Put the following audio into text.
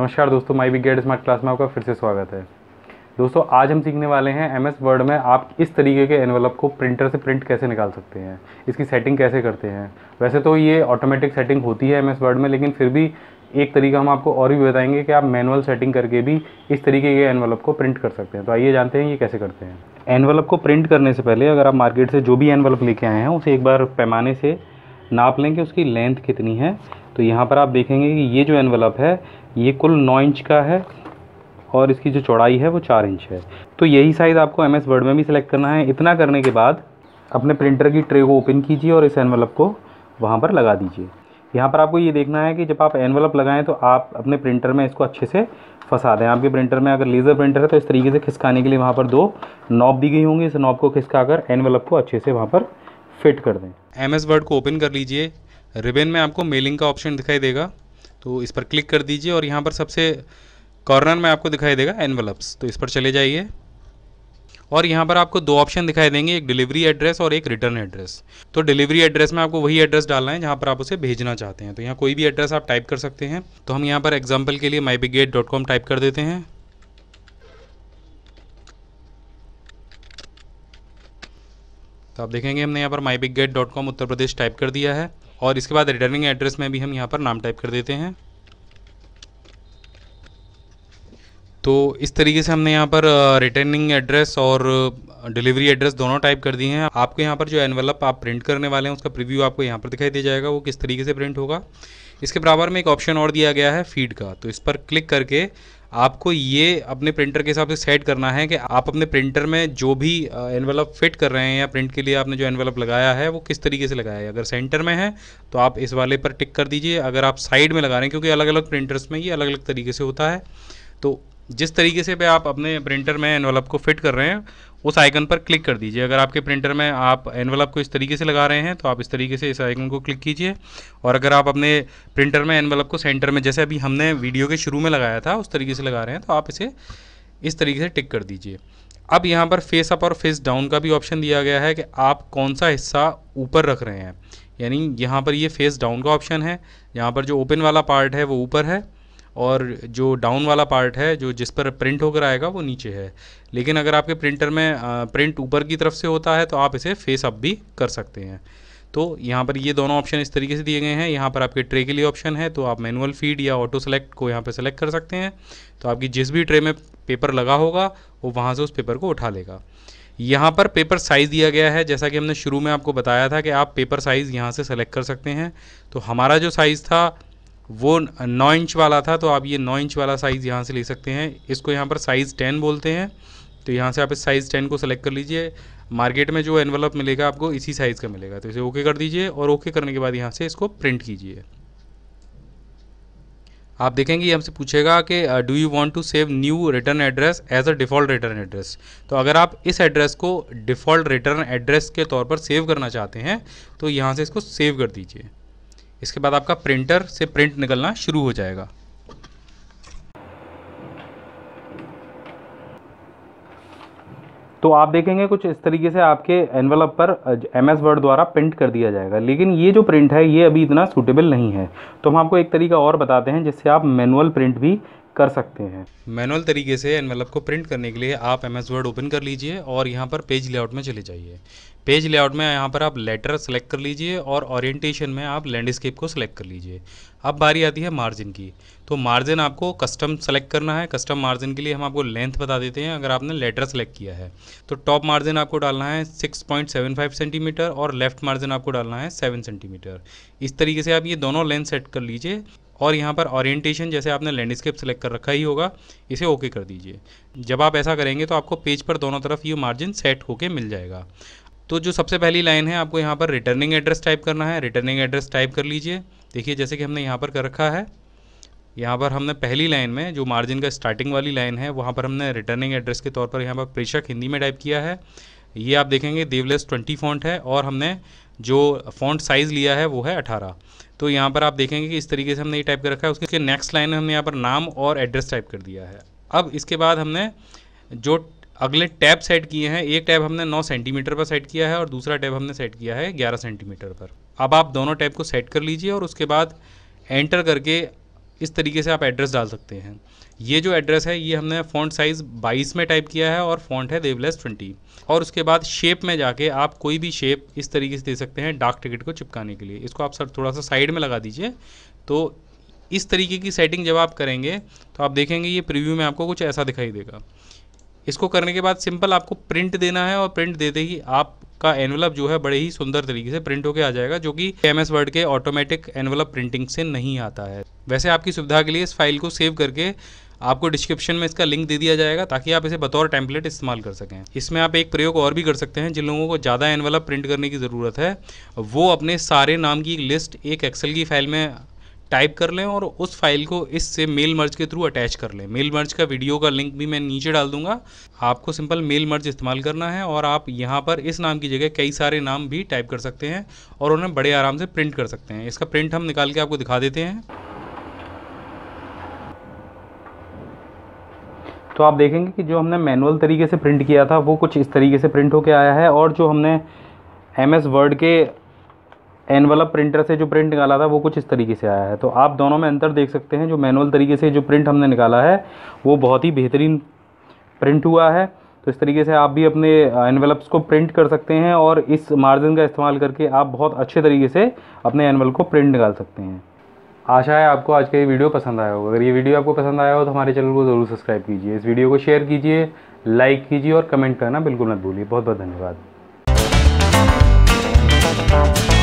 नमस्कार दोस्तों my B get smart class में आपका फिर से स्वागत है दोस्तों आज हम सीखने वाले हैं एम एस वर्ड में आप इस तरीके के एनवलप को प्रिंटर से प्रिंट कैसे निकाल सकते हैं इसकी सेटिंग कैसे करते हैं वैसे तो ये ऑटोमेटिक सेटिंग होती है एम एस वर्ड में लेकिन फिर भी एक तरीका हम आपको और भी बताएंगे कि आप मैनुअल सेटिंग करके भी इस तरीके के एनवलप को प्रिंट कर सकते हैं तो आइए जानते हैं ये कैसे करते हैं एनवलप को प्रिंट करने से पहले अगर आप मार्केट से जो भी एनवलप लेके आए हैं उसे एक बार पैमाने से नाप लेंगे उसकी लेंथ कितनी है तो यहाँ पर आप देखेंगे कि ये जो एनवलप है ये कुल नौ इंच का है और इसकी जो चौड़ाई है वो चार इंच है तो यही साइज़ आपको एम एस वर्ड में भी सिलेक्ट करना है इतना करने के बाद अपने प्रिंटर की ट्रे को ओपन कीजिए और इस एनवलप को वहाँ पर लगा दीजिए यहाँ पर आपको ये देखना है कि जब आप एनवलप लगाएं तो आप अपने प्रिंटर में इसको अच्छे से फंसा दें आपके प्रिंटर में अगर लेज़र प्रिंटर है तो इस तरीके से खिसकाने के लिए वहाँ पर दो नॉब दी गई होंगी इस नॉब को खिसका कर एनवलप को अच्छे से वहाँ पर फिट कर दें एम एस वर्ड को ओपन कर लीजिए रिबन में आपको मेलिंग का ऑप्शन दिखाई देगा तो इस पर क्लिक कर दीजिए और यहाँ पर सबसे कॉर्नर में आपको दिखाई देगा एनवलप्स तो इस पर चले जाइए और यहाँ पर आपको दो ऑप्शन दिखाई देंगे एक डिलीवरी एड्रेस और एक रिटर्न एड्रेस तो डिलीवरी एड्रेस में आपको वही एड्रेस डालना है जहाँ पर आप उसे भेजना चाहते हैं तो यहाँ कोई भी एड्रेस आप टाइप कर सकते हैं तो हम यहाँ पर एग्जाम्पल के लिए माई टाइप कर देते हैं तो आप देखेंगे हमने यहाँ पर my big get dot com Uttar Pradesh type कर दिया है और इसके बाद रिटर्निंग एड्रेस में भी हम यहाँ पर नाम टाइप कर देते हैं तो इस तरीके से हमने यहाँ पर रिटर्निंग एड्रेस और डिलीवरी एड्रेस दोनों टाइप कर दिए हैं आपको यहाँ पर जो एनवेलप आप प्रिंट करने वाले हैं उसका प्रीव्यू आपको यहाँ पर दिखाई दे जाएगा वो किस तरीके से प्रिंट होगा इसके बराबर में एक ऑप्शन और दिया गया है फीड का तो इस पर क्लिक करके आपको ये अपने प्रिंटर के हिसाब से सेट करना है कि आप अपने प्रिंटर में जो भी एनवेलप फिट कर रहे हैं या प्रिंट के लिए आपने जो एनवेलप लगाया है वो किस तरीके से लगाया है अगर सेंटर में है तो आप इस वाले पर टिक कर दीजिए अगर आप साइड में लगा रहे हैं क्योंकि अलग अलग प्रिंटर्स में ये अलग अलग तरीके से होता है तो जिस तरीके से भी आप अपने प्रिंटर में एनवेलप को फिट कर रहे हैं उस आइकन पर क्लिक कर दीजिए अगर आपके प्रिंटर में आप एनवलप को इस तरीके से लगा रहे हैं तो आप इस तरीके से इस आइकन को क्लिक कीजिए और अगर आप अपने प्रिंटर में एनवलप को सेंटर में जैसे अभी हमने वीडियो के शुरू में लगाया था उस तरीके से लगा रहे हैं तो आप इसे इस तरीके से टिक कर दीजिए अब यहाँ पर फेस अप और फेस डाउन का भी ऑप्शन दिया गया है कि आप कौन सा हिस्सा ऊपर रख रहे हैं यानी यहाँ पर ये फेस डाउन का ऑप्शन है यहाँ पर जो ओपन वाला पार्ट है वो ऊपर है और जो डाउन वाला पार्ट है जो जिस पर प्रिंट होकर आएगा वो नीचे है लेकिन अगर आपके प्रिंटर में प्रिंट ऊपर की तरफ से होता है तो आप इसे फेस अप भी कर सकते हैं तो यहाँ पर ये दोनों ऑप्शन इस तरीके से दिए गए हैं यहाँ पर आपके ट्रे के लिए ऑप्शन है तो आप मैनुअल फीड या ऑटो सेलेक्ट को यहाँ पर सेलेक्ट कर सकते हैं तो आपकी जिस भी ट्रे में पेपर लगा होगा वो वहाँ से उस पेपर को उठा लेगा यहाँ पर पेपर साइज़ दिया गया है जैसा कि हमने शुरू में आपको बताया था कि आप पेपर साइज़ यहाँ से सेलेक्ट कर सकते हैं तो हमारा जो साइज़ था वो नौ इंच वाला था तो आप ये नौ इंच वाला साइज़ यहाँ से ले सकते हैं इसको यहाँ पर साइज़ टेन बोलते हैं तो यहाँ से आप इस साइज़ टेन को सेलेक्ट कर लीजिए मार्केट में जो एनवलप मिलेगा आपको इसी साइज़ का मिलेगा तो इसे ओके कर दीजिए और ओके करने के बाद यहाँ से इसको प्रिंट कीजिए आप देखेंगे ये हमसे पूछेगा कि do you want to save new return address as a default return address तो अगर आप इस एड्रेस को डिफ़ॉल्ट रिटर्न एड्रेस के तौर पर सेव करना चाहते हैं तो यहाँ से इसको सेव कर दीजिए इसके बाद आपका प्रिंटर से प्रिंट निकलना शुरू हो जाएगा तो आप देखेंगे कुछ इस तरीके से आपके एनवलप पर एम एस वर्ड द्वारा प्रिंट कर दिया जाएगा लेकिन ये जो प्रिंट है ये अभी इतना सूटेबल नहीं है तो हम आपको एक तरीका और बताते हैं जिससे आप मैनुअल प्रिंट भी कर सकते हैं मैनुअल तरीके से एनवेलप मतलब को प्रिंट करने के लिए आप एम वर्ड ओपन कर लीजिए और यहाँ पर पेज लेआउट में चले जाइए पेज लेआउट में यहाँ पर आप लेटर सेलेक्ट कर लीजिए और ओरिएंटेशन में आप लैंडस्केप को सिलेक्ट कर लीजिए अब बारी आती है मार्जिन की तो मार्जिन आपको कस्टम सेलेक्ट करना है कस्टम मार्जिन के लिए हम आपको लेंथ बता देते हैं अगर आपने लेटर सेलेक्ट किया है तो टॉप मार्जिन आपको डालना है 6.75 सेंटीमीटर और लेफ्ट मार्जिन आपको डालना है 7 सेंटीमीटर इस तरीके से आप ये दोनों लेंथ सेट कर लीजिए और यहाँ पर ऑरिएटेशन जैसे आपने लैंडस्केप सेलेक्ट कर रखा ही होगा इसे ओके कर दीजिए जब आप ऐसा करेंगे तो आपको पेज पर दोनों तरफ ये मार्जिन सेट होके मिल जाएगा तो जो सबसे पहली लाइन है आपको यहाँ पर रिटर्निंग एड्रेस टाइप करना है रिटर्निंग एड्रेस टाइप कर लीजिए देखिए जैसे कि हमने यहाँ पर कर रखा है यहाँ पर हमने पहली लाइन में जो मार्जिन का स्टार्टिंग वाली लाइन है वहाँ पर हमने रिटर्निंग एड्रेस के तौर पर यहाँ पर प्रेषक हिंदी में टाइप किया है ये आप देखेंगे देवलेस ट्वेंटी फॉन्ट है और हमने जो फॉन्ट साइज़ लिया है वो है अठारह तो यहाँ पर आप देखेंगे कि इस तरीके से हमने ये टाइप कर रखा है उसके नेक्स्ट लाइन में हमने यहाँ पर नाम और एड्रेस टाइप कर दिया है अब इसके बाद हमने जो अगले टैब सेट किए हैं एक टैब हमने 9 सेंटीमीटर पर सेट किया है और दूसरा टैब हमने सेट किया है 11 सेंटीमीटर पर अब आप दोनों टैब को सेट कर लीजिए और उसके बाद एंटर करके इस तरीके से आप एड्रेस डाल सकते हैं ये जो एड्रेस है ये हमने फ़ॉन्ट साइज़ 22 में टाइप किया है और फ़ॉन्ट है देवलेस 20 और उसके बाद शेप में जाके आप कोई भी शेप इस तरीके से दे सकते हैं डाक टिकट को चिपकाने के लिए इसको आप सर थोड़ा सा साइड में लगा दीजिए तो इस तरीके की सेटिंग जब आप करेंगे तो आप देखेंगे ये प्रिव्यू में आपको कुछ ऐसा दिखाई देगा इसको करने के बाद सिंपल आपको प्रिंट देना है और प्रिंट देते ही आप का एनवलप जो है बड़े ही सुंदर तरीके से प्रिंट होकर आ जाएगा जो कि एम एस वर्ड के ऑटोमेटिक एनवलप प्रिंटिंग से नहीं आता है वैसे आपकी सुविधा के लिए इस फाइल को सेव करके आपको डिस्क्रिप्शन में इसका लिंक दे दिया जाएगा ताकि आप इसे बतौर टेम्पलेट इस्तेमाल कर सकें इसमें आप एक प्रयोग और भी कर सकते हैं जिन लोगों को ज़्यादा एनवलप प्रिंट करने की ज़रूरत है वो अपने सारे नाम की लिस्ट एक एक्सेल की फाइल में टाइप कर लें और उस फाइल को इससे मेल मर्ज के थ्रू अटैच कर लें मेल मर्ज का वीडियो का लिंक भी मैं नीचे डाल दूंगा आपको सिंपल मेल मर्ज इस्तेमाल करना है और आप यहाँ पर इस नाम की जगह कई सारे नाम भी टाइप कर सकते हैं और उन्हें बड़े आराम से प्रिंट कर सकते हैं इसका प्रिंट हम निकाल के आपको दिखा देते हैं तो आप देखेंगे कि जो हमने मैनुअल तरीके से प्रिंट किया था वो कुछ इस तरीके से प्रिंट होके आया है और जो हमने एम एस वर्ड के एन वाला प्रिंटर से जो प्रिंट निकाला था वो कुछ इस तरीके से आया है तो आप दोनों में अंतर देख सकते हैं जो मैनुअल तरीके से जो प्रिंट हमने निकाला है वो बहुत ही बेहतरीन प्रिंट हुआ है तो इस तरीके से आप भी अपने एनवेलप्स को प्रिंट कर सकते हैं और इस मार्जिन का इस्तेमाल करके आप बहुत अच्छे तरीके से अपने एनवेल को प्रिंट निकाल सकते हैं आशा है आपको आज का ये वीडियो पसंद आया होगा अगर ये वीडियो आपको पसंद आया हो तो हमारे चैनल को ज़रूर सब्सक्राइब कीजिए इस वीडियो को शेयर कीजिए लाइक कीजिए और कमेंट करना बिल्कुल मत भूलिए बहुत बहुत धन्यवाद